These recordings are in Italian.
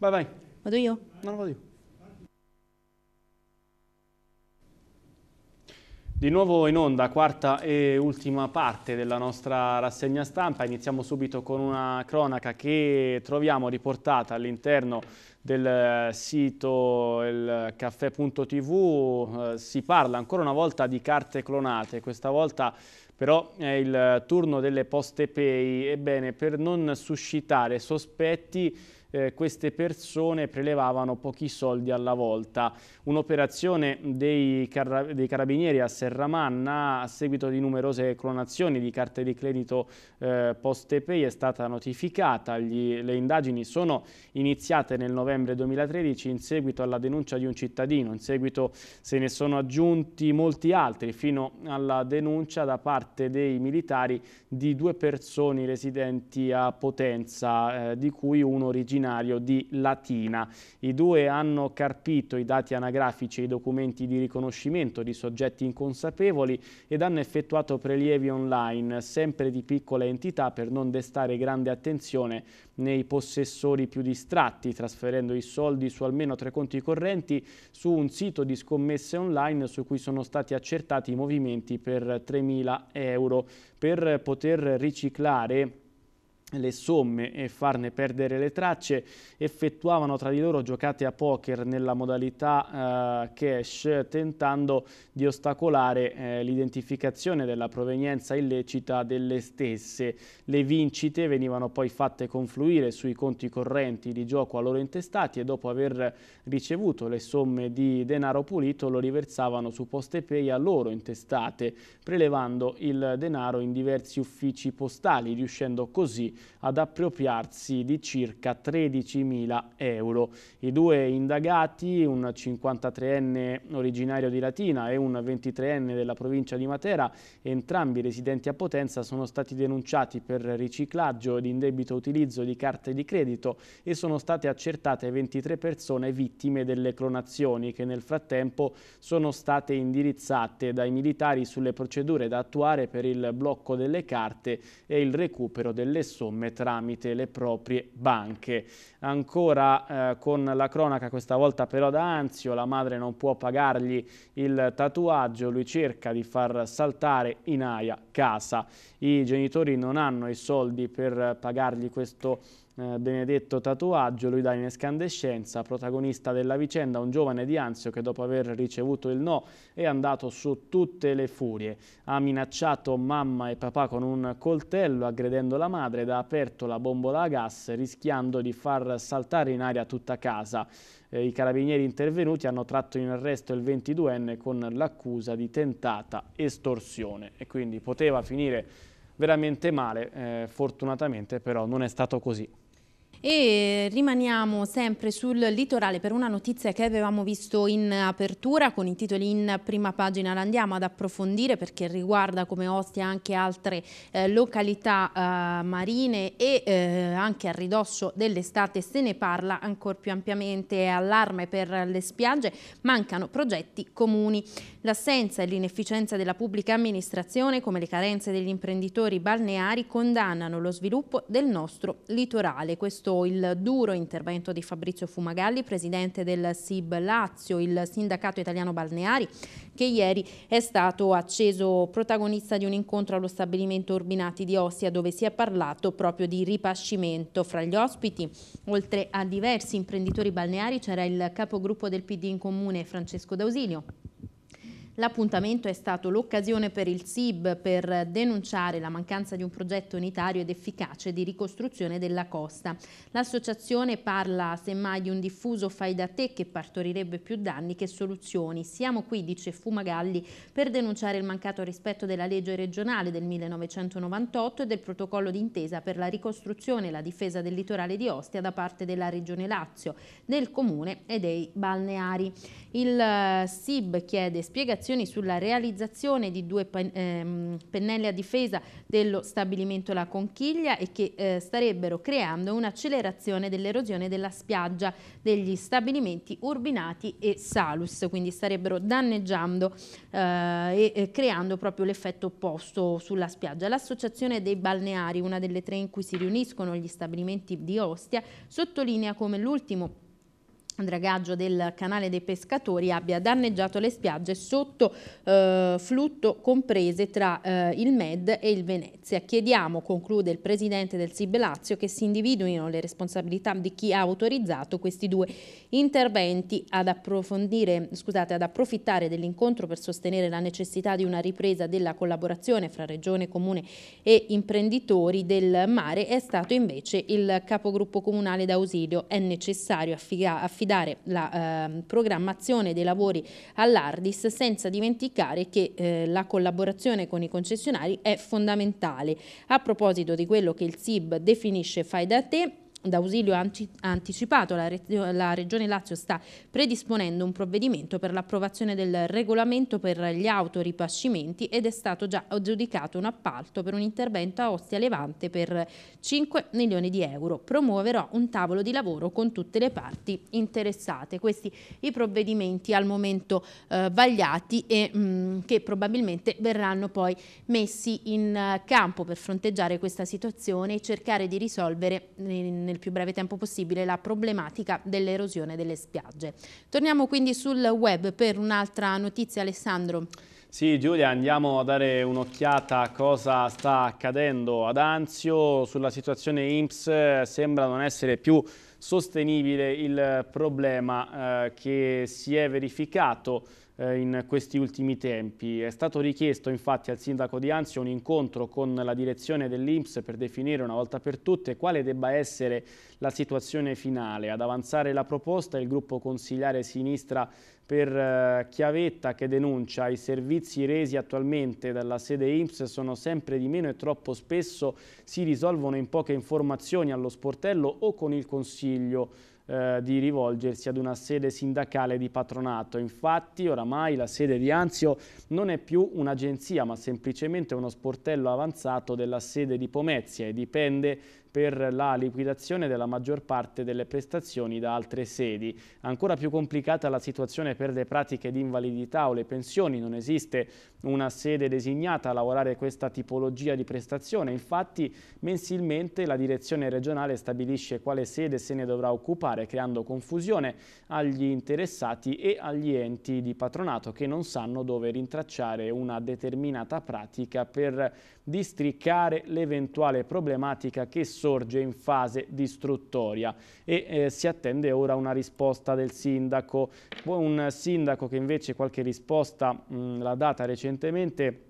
Vai, vai. Vado io? No, no, vado io. Di nuovo in onda, quarta e ultima parte della nostra rassegna stampa. Iniziamo subito con una cronaca che troviamo riportata all'interno del sito caffè.tv. Eh, si parla ancora una volta di carte clonate, questa volta però è il turno delle poste pay. Ebbene, per non suscitare sospetti eh, queste persone prelevavano pochi soldi alla volta. Un'operazione dei, carra dei, carabinieri a Serramanna a seguito di numerose clonazioni di carte di credito eh, Poste Pay è stata notificata. Gli, le indagini sono iniziate nel novembre 2013 in seguito alla denuncia di un cittadino. In seguito se ne sono aggiunti molti altri fino alla denuncia da parte dei militari di due persone residenti a Potenza, eh, di cui uno originale originario di Latina. I due hanno carpito i dati anagrafici e i documenti di riconoscimento di soggetti inconsapevoli ed hanno effettuato prelievi online, sempre di piccole entità per non destare grande attenzione nei possessori più distratti, trasferendo i soldi su almeno tre conti correnti su un sito di scommesse online su cui sono stati accertati i movimenti per 3.000 euro. Per poter riciclare le somme e farne perdere le tracce, effettuavano tra di loro giocate a poker nella modalità eh, cash, tentando di ostacolare eh, l'identificazione della provenienza illecita delle stesse. Le vincite venivano poi fatte confluire sui conti correnti di gioco a loro intestati e dopo aver ricevuto le somme di denaro pulito lo riversavano su poste pay a loro intestate, prelevando il denaro in diversi uffici postali, riuscendo così a ad appropriarsi di circa 13.000 euro. I due indagati, un 53enne originario di Latina e un 23enne della provincia di Matera, entrambi residenti a Potenza, sono stati denunciati per riciclaggio ed indebito utilizzo di carte di credito e sono state accertate 23 persone vittime delle clonazioni che nel frattempo sono state indirizzate dai militari sulle procedure da attuare per il blocco delle carte e il recupero delle somme somme tramite le proprie banche. Ancora eh, con la cronaca, questa volta però da Anzio, la madre non può pagargli il tatuaggio, lui cerca di far saltare in aia casa. I genitori non hanno i soldi per pagargli questo tatuaggio eh, benedetto tatuaggio, lui dà in escandescenza, protagonista della vicenda, un giovane di Anzio che dopo aver ricevuto il no è andato su tutte le furie. Ha minacciato mamma e papà con un coltello aggredendo la madre ed ha aperto la bombola a gas rischiando di far saltare in aria tutta casa. Eh, I carabinieri intervenuti hanno tratto in arresto il 22enne con l'accusa di tentata estorsione e quindi poteva finire veramente male, eh, fortunatamente però non è stato così. E rimaniamo sempre sul litorale per una notizia che avevamo visto in apertura con i titoli in prima pagina. La andiamo ad approfondire perché riguarda come Ostia anche altre eh, località eh, marine e eh, anche a ridosso dell'estate se ne parla ancora più ampiamente. Allarme per le spiagge, mancano progetti comuni. L'assenza e l'inefficienza della pubblica amministrazione come le carenze degli imprenditori balneari condannano lo sviluppo del nostro litorale. Questo visto il duro intervento di Fabrizio Fumagalli, presidente del SIB Lazio, il sindacato italiano balneari, che ieri è stato acceso protagonista di un incontro allo stabilimento Urbinati di Ostia, dove si è parlato proprio di ripascimento. Fra gli ospiti, oltre a diversi imprenditori balneari, c'era il capogruppo del PD in comune Francesco D'Ausilio. L'appuntamento è stato l'occasione per il SIB per denunciare la mancanza di un progetto unitario ed efficace di ricostruzione della costa. L'associazione parla semmai di un diffuso fai da te che partorirebbe più danni che soluzioni. Siamo qui, dice Fumagalli, per denunciare il mancato rispetto della legge regionale del 1998 e del protocollo d'intesa per la ricostruzione e la difesa del litorale di Ostia da parte della Regione Lazio, del Comune e dei balneari. Il eh, SIB chiede spiegazioni indicazioni sulla realizzazione di due ehm, pennelli a difesa dello stabilimento La Conchiglia e che eh, starebbero creando un'accelerazione dell'erosione della spiaggia degli stabilimenti Urbinati e Salus, quindi starebbero danneggiando eh, e creando proprio l'effetto opposto sulla spiaggia. L'associazione dei balneari, una delle tre in cui si riuniscono gli stabilimenti di Ostia, sottolinea come l'ultimo dragaggio del canale dei pescatori abbia danneggiato le spiagge sotto eh, flutto comprese tra eh, il Med e il Venezia. Chiediamo, conclude il presidente del SIB Lazio, che si individuino le responsabilità di chi ha autorizzato questi due interventi ad, scusate, ad approfittare dell'incontro per sostenere la necessità di una ripresa della collaborazione fra regione, comune e imprenditori del mare è stato invece il capogruppo comunale d'ausilio. È necessario affidare affidare la eh, programmazione dei lavori all'Ardis senza dimenticare che eh, la collaborazione con i concessionari è fondamentale. A proposito di quello che il SIB definisce fai da te, D'ausilio ha anticipato, la, Re la, Regione Lazio sta predisponendo un provvedimento per l'approvazione del regolamento per gli autoripascimenti ed è stato già aggiudicato un appalto per un intervento a Ostia Levante per 5 milioni di euro. Promuoverò un tavolo di lavoro con tutte le parti interessate. Questi i provvedimenti al momento eh, vagliati e mh, mm, che probabilmente verranno poi messi in eh, campo per fronteggiare questa situazione e cercare di risolvere in nel più breve tempo possibile la problematica dell'erosione delle spiagge. Torniamo quindi sul web per un'altra notizia Alessandro. Sì Giulia, andiamo a dare un'occhiata a cosa sta accadendo ad Anzio, sulla situazione IMSS sembra non essere più sostenibile il problema eh, che si è verificato eh, in questi ultimi tempi. È stato richiesto infatti al sindaco di Anzio un incontro con la direzione dell'Inps per definire una volta per tutte quale debba essere la situazione finale. Ad avanzare la proposta il gruppo consigliare sinistra per eh, Chiavetta che denuncia i servizi resi attualmente dalla sede IMSS sono sempre di meno e troppo spesso si risolvono in poche informazioni allo sportello o con il consiglio eh, di rivolgersi ad una sede sindacale di patronato. Infatti oramai la sede di Anzio non è più un'agenzia ma semplicemente uno sportello avanzato della sede di Pomezia e dipende per la liquidazione della maggior parte delle prestazioni da altre sedi. Ancora più complicata la situazione per le pratiche di invalidità o le pensioni, non esiste una sede designata a lavorare questa tipologia di prestazione, infatti mensilmente la direzione regionale stabilisce quale sede se ne dovrà occupare, creando confusione agli interessati e agli enti di patronato che non sanno dove rintracciare una determinata pratica per districcare l'eventuale problematica che sorge in fase distruttoria e eh, si attende ora una risposta del sindaco. Un sindaco che invece qualche risposta l'ha data recentemente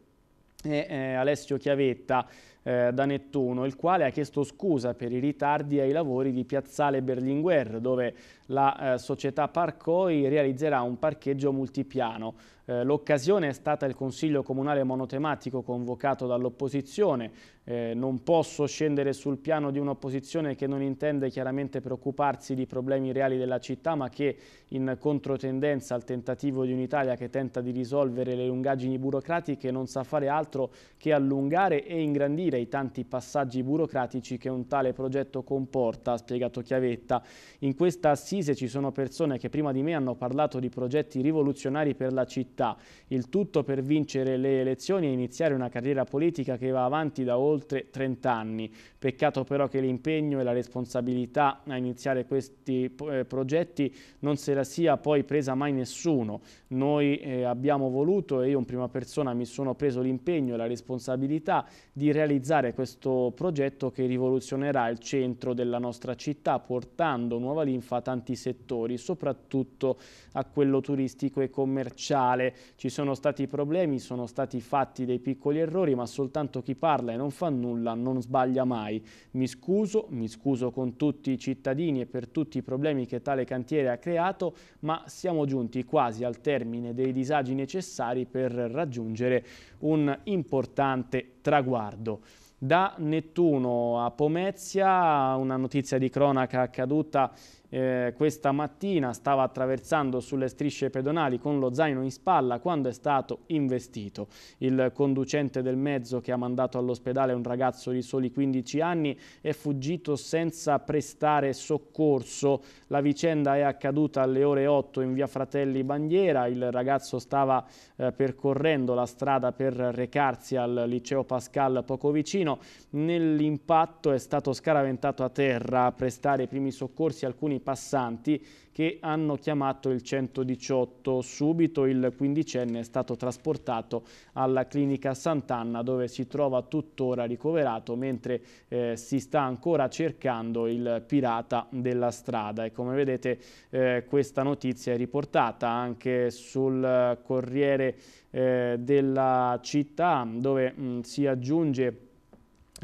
è eh, Alessio Chiavetta eh, da Nettuno, il quale ha chiesto scusa per i ritardi ai lavori di Piazzale Berlinguer, dove la eh, società Parcoi realizzerà un parcheggio multipiano. Eh, L'occasione è stata il Consiglio Comunale Monotematico convocato dall'opposizione. Eh, non posso scendere sul piano di un'opposizione che non intende chiaramente preoccuparsi di problemi reali della città, ma che in controtendenza al tentativo di un'Italia che tenta di risolvere le lungaggini burocratiche non sa fare altro che allungare e ingrandire i tanti passaggi burocratici che un tale progetto comporta, ha spiegato Chiavetta. In questa assise ci sono persone che prima di me hanno parlato di progetti rivoluzionari per la città città. Il tutto per vincere le elezioni e iniziare una carriera politica che va avanti da oltre 30 anni. Peccato però che l'impegno e la responsabilità a iniziare questi eh, progetti non se la sia poi presa mai nessuno. Noi eh, abbiamo voluto e io in prima persona mi sono preso l'impegno e la responsabilità di realizzare questo progetto che rivoluzionerà il centro della nostra città portando nuova linfa a tanti settori, soprattutto a quello turistico e commerciale ci sono stati problemi, sono stati fatti dei piccoli errori, ma soltanto chi parla e non fa nulla non sbaglia mai. Mi scuso, mi scuso con tutti i cittadini e per tutti i problemi che tale cantiere ha creato, ma siamo giunti quasi al termine dei disagi necessari per raggiungere un importante traguardo. Da Nettuno a Pomezia, una notizia di cronaca accaduta eh, questa mattina stava attraversando sulle strisce pedonali con lo zaino in spalla quando è stato investito. Il conducente del mezzo che ha mandato all'ospedale un ragazzo di soli 15 anni è fuggito senza prestare soccorso. La vicenda è accaduta alle ore 8 in via Fratelli Bandiera. Il ragazzo stava eh, percorrendo la strada per recarsi al liceo Pascal poco vicino. Nell'impatto è stato scaraventato a terra. A prestare i primi soccorsi alcuni passanti che hanno chiamato il 118. Subito il quindicenne è stato trasportato alla clinica Sant'Anna dove si trova tuttora ricoverato mentre eh, si sta ancora cercando il pirata della strada. E come vedete eh, questa notizia è riportata anche sul Corriere eh, della città dove mh, si aggiunge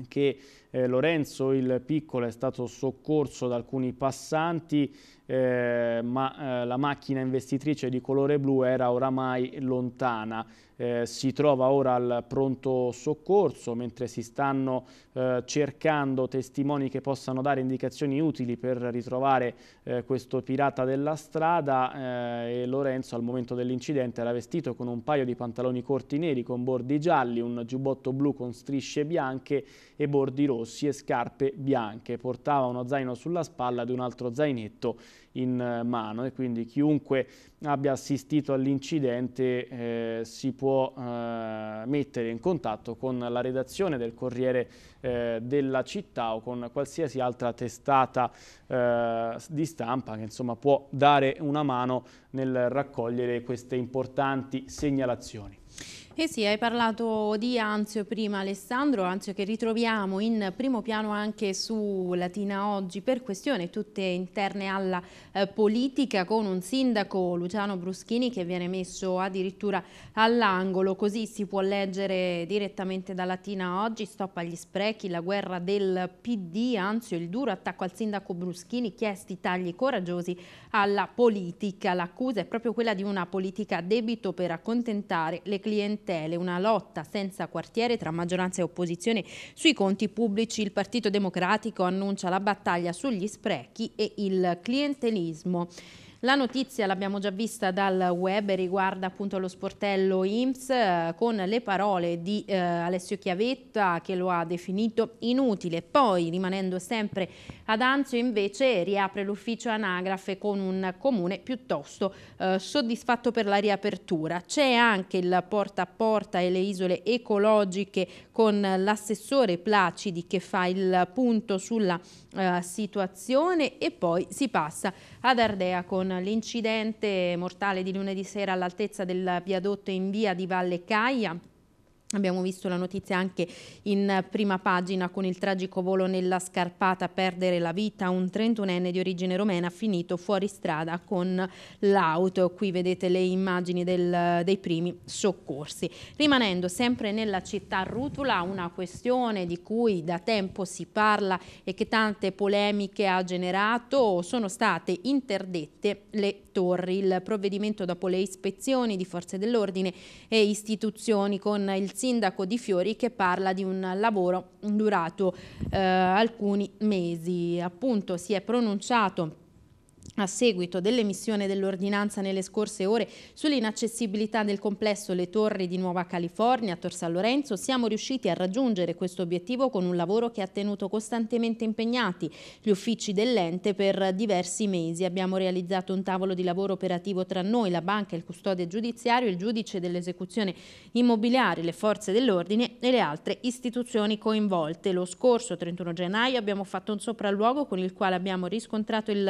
che eh, Lorenzo il Piccolo è stato soccorso da alcuni passanti eh, ma eh, la macchina investitrice di colore blu era oramai lontana. Eh, si trova ora al pronto soccorso mentre si stanno eh, cercando testimoni che possano dare indicazioni utili per ritrovare eh, questo pirata della strada eh, e Lorenzo al momento dell'incidente era vestito con un paio di pantaloni corti neri con bordi gialli, un giubbotto blu con strisce bianche e bordi rossi e scarpe bianche. Portava uno zaino sulla spalla ed un altro zainetto in eh, mano e quindi chiunque abbia assistito all'incidente eh, si può eh, mettere in contatto con la redazione del Corriere eh, della città o con qualsiasi altra testata eh, di stampa che insomma può dare una mano nel raccogliere queste importanti segnalazioni. Eh sì, hai parlato di Anzio prima Alessandro, Anzio che ritroviamo in primo piano anche su Latina Oggi per questioni tutte interne alla eh, politica con un sindaco Luciano Bruschini che viene messo addirittura all'angolo, così si può leggere direttamente da Latina Oggi, stop agli sprechi, la guerra del PD, Anzio il duro attacco al sindaco Bruschini, chiesti tagli coraggiosi alla politica, l'accusa è proprio quella di una politica a debito per accontentare le clienti clientele, una lotta senza quartiere tra maggioranza e opposizione sui conti pubblici. Il Partito Democratico annuncia la battaglia sugli sprechi e il clientelismo. La notizia l'abbiamo già vista dal web riguarda appunto lo sportello IMSS eh, con le parole di eh, Alessio Chiavetta che lo ha definito inutile. Poi rimanendo sempre ad Anzio invece riapre l'ufficio anagrafe con un comune piuttosto eh, soddisfatto per la riapertura. C'è anche il porta a porta e le isole ecologiche con l'assessore Placidi che fa il punto sulla eh, situazione e poi si passa ad Ardea con l'incidente mortale di lunedì sera all'altezza del viadotto in via di Valle Caia Abbiamo visto la notizia anche in prima pagina con il tragico volo nella scarpata perdere la vita un 31enne di origine romena finito fuori strada con l'auto. Qui vedete le immagini del, dei primi soccorsi. Rimanendo sempre nella città rutula, una questione di cui da tempo si parla e che tante polemiche ha generato, sono state interdette le torri. Il provvedimento dopo le ispezioni di forze dell'ordine e istituzioni con il sindaco di Fiori che parla di un lavoro durato eh, alcuni mesi. Appunto si è pronunciato a seguito dell'emissione dell'ordinanza nelle scorse ore sull'inaccessibilità del complesso Le Torri di Nuova California a Tor San Lorenzo, siamo riusciti a raggiungere questo obiettivo con un lavoro che ha tenuto costantemente impegnati gli uffici dell'ente per diversi mesi. Abbiamo realizzato un tavolo di lavoro operativo tra noi, la banca, il custode giudiziario, il giudice dell'esecuzione immobiliare, le forze dell'ordine e le altre istituzioni coinvolte. Lo scorso 31 gennaio abbiamo fatto un sopralluogo con il quale abbiamo riscontrato il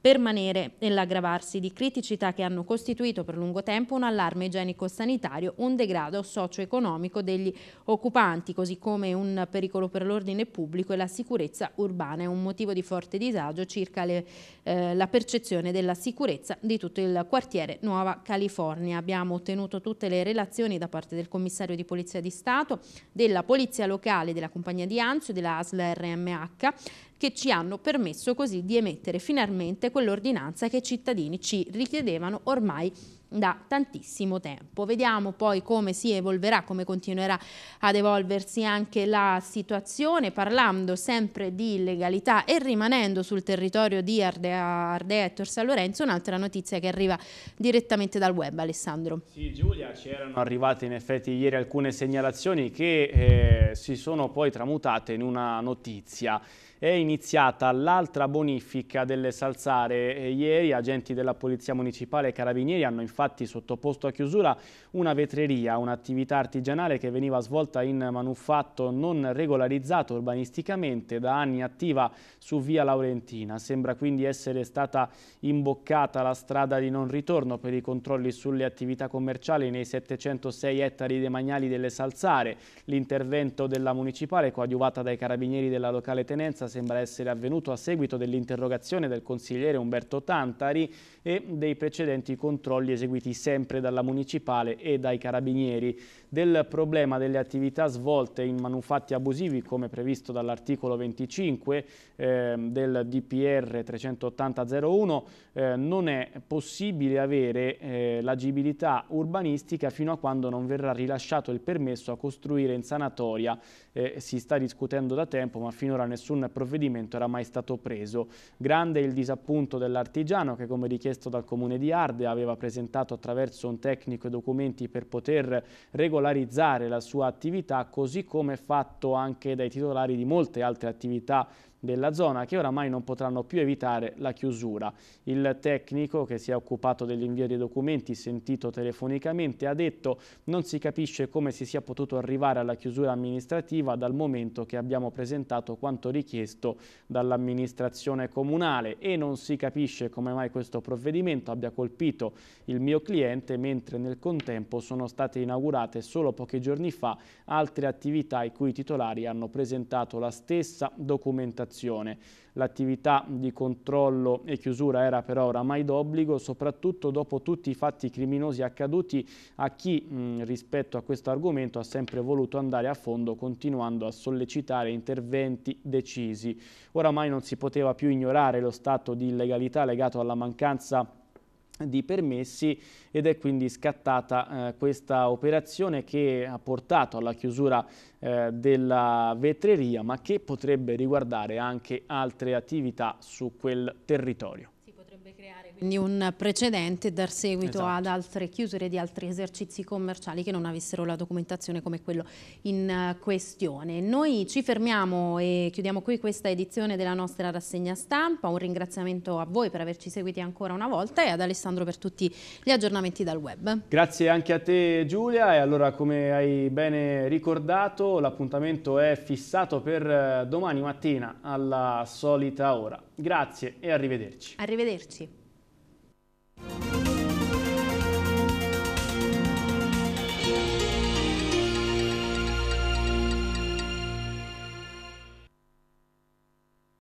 permanente permanere e l'aggravarsi di criticità che hanno costituito per lungo tempo un allarme igienico-sanitario, un degrado socio-economico degli occupanti, così come un pericolo per l'ordine pubblico e la sicurezza urbana. È un motivo di forte disagio circa le, eh, la percezione della sicurezza di tutto il quartiere Nuova California. Abbiamo ottenuto tutte le relazioni da parte del commissario di Polizia di Stato, della Polizia Locale, della Compagnia di Anzio, della ASL RMH, che ci hanno permesso così di emettere finalmente quell'ordinanza che i cittadini ci richiedevano ormai da tantissimo tempo. Vediamo poi come si evolverà, come continuerà ad evolversi anche la situazione, parlando sempre di illegalità e rimanendo sul territorio di Ardea, Ardea e Tor San Lorenzo, un'altra notizia che arriva direttamente dal web, Alessandro. Sì, Giulia, ci erano arrivate in effetti ieri alcune segnalazioni che eh, si sono poi tramutate in una notizia. È iniziata l'altra bonifica delle Salzare. Ieri agenti della Polizia Municipale e Carabinieri hanno infatti sottoposto a chiusura una vetreria, un'attività artigianale che veniva svolta in manufatto non regolarizzato urbanisticamente, da anni attiva su via Laurentina. Sembra quindi essere stata imboccata la strada di non ritorno per i controlli sulle attività commerciali nei 706 ettari demaniali delle Salzare. L'intervento della Municipale, coadiuvata dai Carabinieri della locale tenenza, violenza sembra essere avvenuto a seguito dell'interrogazione del consigliere Umberto Tantari e dei precedenti controlli eseguiti sempre dalla Municipale e dai Carabinieri del problema delle attività svolte in manufatti abusivi come previsto dall'articolo 25 eh, del DPR 38001 eh, non è possibile avere eh, l'agibilità urbanistica fino a quando non verrà rilasciato il permesso a costruire in sanatoria eh, si sta discutendo da tempo ma finora nessun provvedimento era mai stato preso grande il disappunto dell'artigiano che come richiesto dal comune di Arde aveva presentato attraverso un tecnico i documenti per poter regolare regolarizzare la sua attività così come fatto anche dai titolari di molte altre attività della zona che oramai non potranno più evitare la chiusura. Il tecnico che si è occupato dell'invio dei documenti sentito telefonicamente ha detto non si capisce come si sia potuto arrivare alla chiusura amministrativa dal momento che abbiamo presentato quanto richiesto dall'amministrazione comunale e non si capisce come mai questo provvedimento abbia colpito il mio cliente mentre nel contempo sono state inaugurate solo pochi giorni fa altre attività i cui titolari hanno presentato la stessa documentazione situazione. L'attività di controllo e chiusura era però oramai d'obbligo, soprattutto dopo tutti i fatti criminosi accaduti a chi mh, mm, rispetto a questo argomento ha sempre voluto andare a fondo continuando a sollecitare interventi decisi. Oramai non si poteva più ignorare lo stato di illegalità legato alla mancanza di di permessi ed è quindi scattata eh, questa operazione che ha portato alla chiusura eh, della vetreria ma che potrebbe riguardare anche altre attività su quel territorio potrebbe creare quindi un precedente e dar seguito esatto. ad altre chiusure di altri esercizi commerciali che non avessero la documentazione come quello in eh, questione. Noi ci fermiamo e chiudiamo qui questa edizione della nostra rassegna stampa. Un ringraziamento a voi per averci seguiti ancora una volta e ad Alessandro per tutti gli aggiornamenti dal web. Grazie anche a te Giulia e allora come hai bene ricordato l'appuntamento è fissato per eh, domani mattina alla solita ora. Grazie e arrivederci. Arrivederci. Thank you.